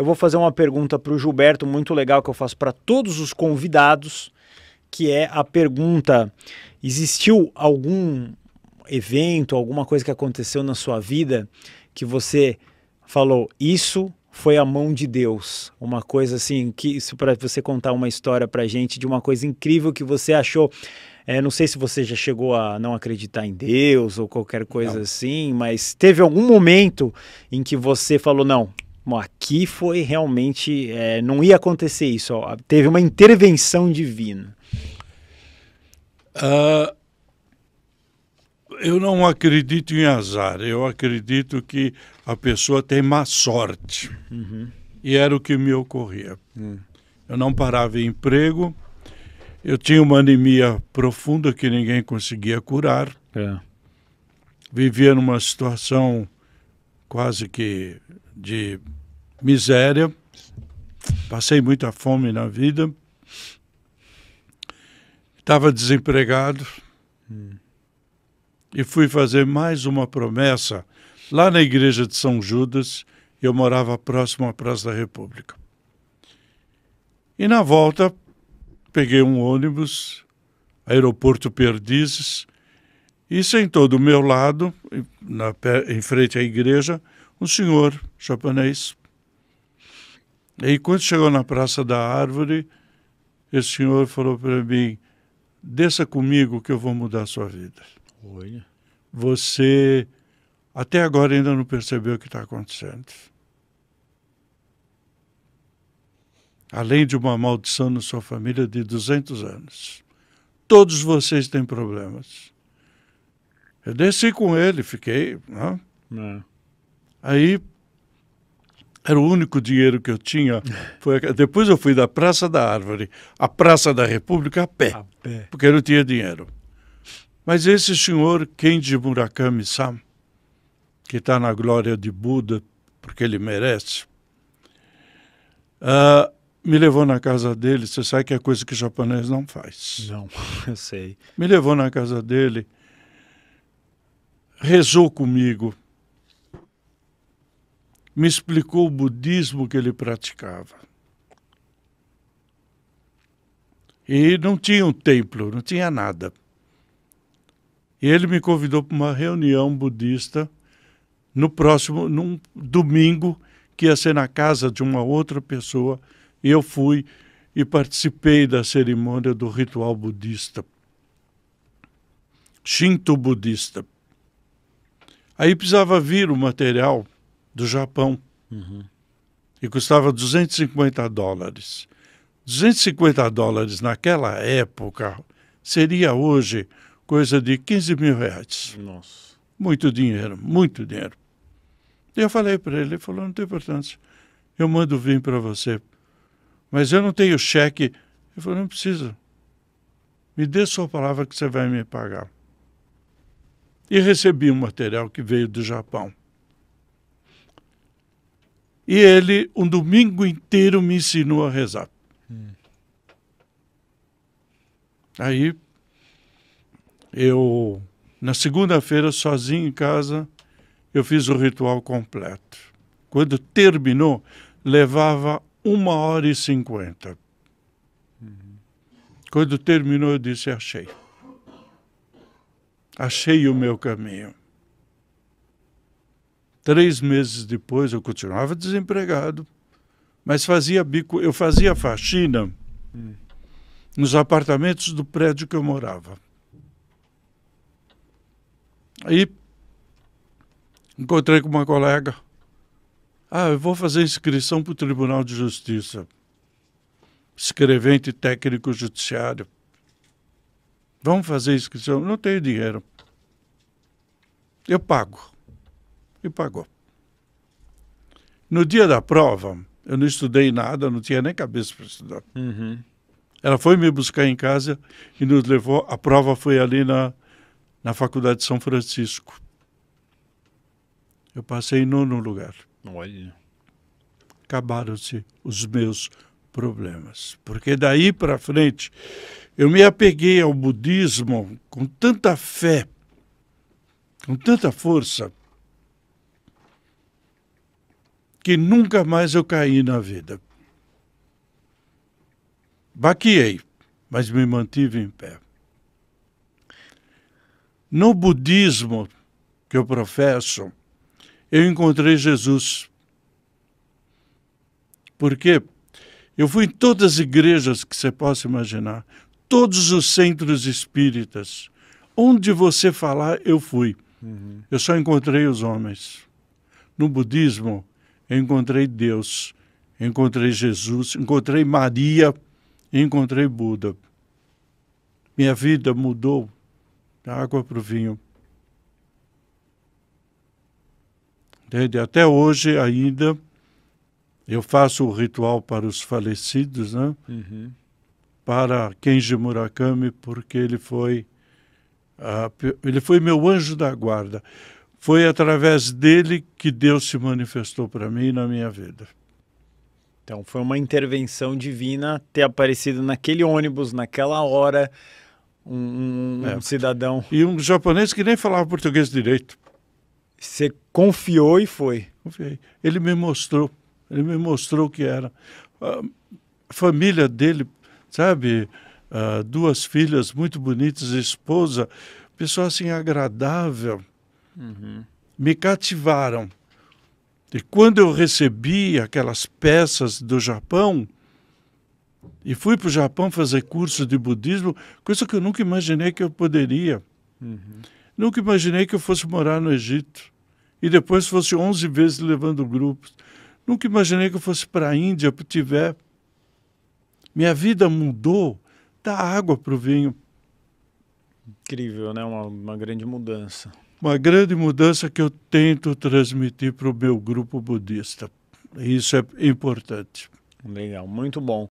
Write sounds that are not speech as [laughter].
Eu vou fazer uma pergunta para o Gilberto, muito legal, que eu faço para todos os convidados, que é a pergunta: existiu algum evento, alguma coisa que aconteceu na sua vida que você falou, isso foi a mão de Deus. Uma coisa assim, que isso para você contar uma história para gente de uma coisa incrível que você achou. É, não sei se você já chegou a não acreditar em Deus ou qualquer coisa não. assim, mas teve algum momento em que você falou: não, Bom, aqui foi realmente. É, não ia acontecer isso. Ó, teve uma intervenção divina. Uh, eu não acredito em azar. Eu acredito que a pessoa tem má sorte. Uhum. E era o que me ocorria. Uhum. Eu não parava em emprego. Eu tinha uma anemia profunda que ninguém conseguia curar. É. Vivia numa situação quase que de miséria, passei muita fome na vida, estava desempregado hum. e fui fazer mais uma promessa lá na igreja de São Judas. Eu morava próximo à Praça da República. E na volta, peguei um ônibus, aeroporto Perdizes, e sentou do meu lado, na, em frente à igreja, um senhor japonês e aí, quando chegou na Praça da Árvore, esse senhor falou para mim: desça comigo que eu vou mudar a sua vida. Olha. Você até agora ainda não percebeu o que está acontecendo. Além de uma maldição na sua família de 200 anos. Todos vocês têm problemas. Eu desci com ele, fiquei. Não? Né? Não. É. Aí era o único dinheiro que eu tinha. Foi, depois eu fui da Praça da Árvore à Praça da República a pé, a pé. porque eu não tinha dinheiro. Mas esse senhor Kenji Murakami Sam, que está na glória de Buda, porque ele merece, uh, me levou na casa dele. Você sabe que é coisa que o japonês não faz. Não, [laughs] eu sei. Me levou na casa dele, rezou comigo me explicou o budismo que ele praticava. E não tinha um templo, não tinha nada. E ele me convidou para uma reunião budista no próximo, num domingo, que ia ser na casa de uma outra pessoa. E eu fui e participei da cerimônia do ritual budista, Shinto budista. Aí precisava vir o material do Japão. Uhum. E custava 250 dólares. 250 dólares naquela época seria hoje coisa de 15 mil reais. Nossa. Muito dinheiro, muito dinheiro. E eu falei para ele, ele falou, não tem importância, eu mando vir para você. Mas eu não tenho cheque. Ele falou, não precisa. Me dê sua palavra que você vai me pagar. E recebi um material que veio do Japão. E ele, um domingo inteiro, me ensinou a rezar. Hum. Aí, eu, na segunda-feira, sozinho em casa, eu fiz o ritual completo. Quando terminou, levava uma hora e cinquenta. Uhum. Quando terminou, eu disse: achei. Achei o meu caminho. Três meses depois eu continuava desempregado, mas fazia bico, eu fazia faxina hum. nos apartamentos do prédio que eu morava. Aí encontrei com uma colega. Ah, eu vou fazer inscrição para o Tribunal de Justiça. Escrevente técnico judiciário. Vamos fazer inscrição? Não tenho dinheiro. Eu pago e pagou. No dia da prova, eu não estudei nada, não tinha nem cabeça para estudar. Uhum. Ela foi me buscar em casa e nos levou. A prova foi ali na, na Faculdade de São Francisco. Eu passei em nono lugar. Olha. Acabaram-se os meus problemas. Porque daí para frente, eu me apeguei ao budismo com tanta fé, com tanta força, que nunca mais eu caí na vida. Baqueei, mas me mantive em pé. No budismo que eu professo, eu encontrei Jesus. Porque eu fui em todas as igrejas que você possa imaginar, todos os centros espíritas. Onde você falar, eu fui. Uhum. Eu só encontrei os homens. No budismo, encontrei Deus, encontrei Jesus, encontrei Maria, encontrei Buda. Minha vida mudou da água para o vinho. Entende? Até hoje ainda eu faço o ritual para os falecidos, né? Uhum. Para Kenji Murakami, porque ele foi, uh, ele foi meu anjo da guarda. Foi através dele que Deus se manifestou para mim e na minha vida. Então foi uma intervenção divina ter aparecido naquele ônibus, naquela hora, um, um é. cidadão. E um japonês que nem falava português direito. Você confiou e foi. Confiei. Ele me mostrou, ele me mostrou o que era. A família dele, sabe, uh, duas filhas muito bonitas, esposa, pessoa assim agradável Uhum. Me cativaram. E quando eu recebi aquelas peças do Japão, e fui para o Japão fazer curso de budismo, coisa que eu nunca imaginei que eu poderia. Uhum. Nunca imaginei que eu fosse morar no Egito. E depois fosse 11 vezes levando grupos. Nunca imaginei que eu fosse para a Índia, para o Tibete. Minha vida mudou da água para o vinho. Incrível, né? Uma, uma grande mudança uma grande mudança que eu tento transmitir para o meu grupo budista. Isso é importante. Legal, muito bom.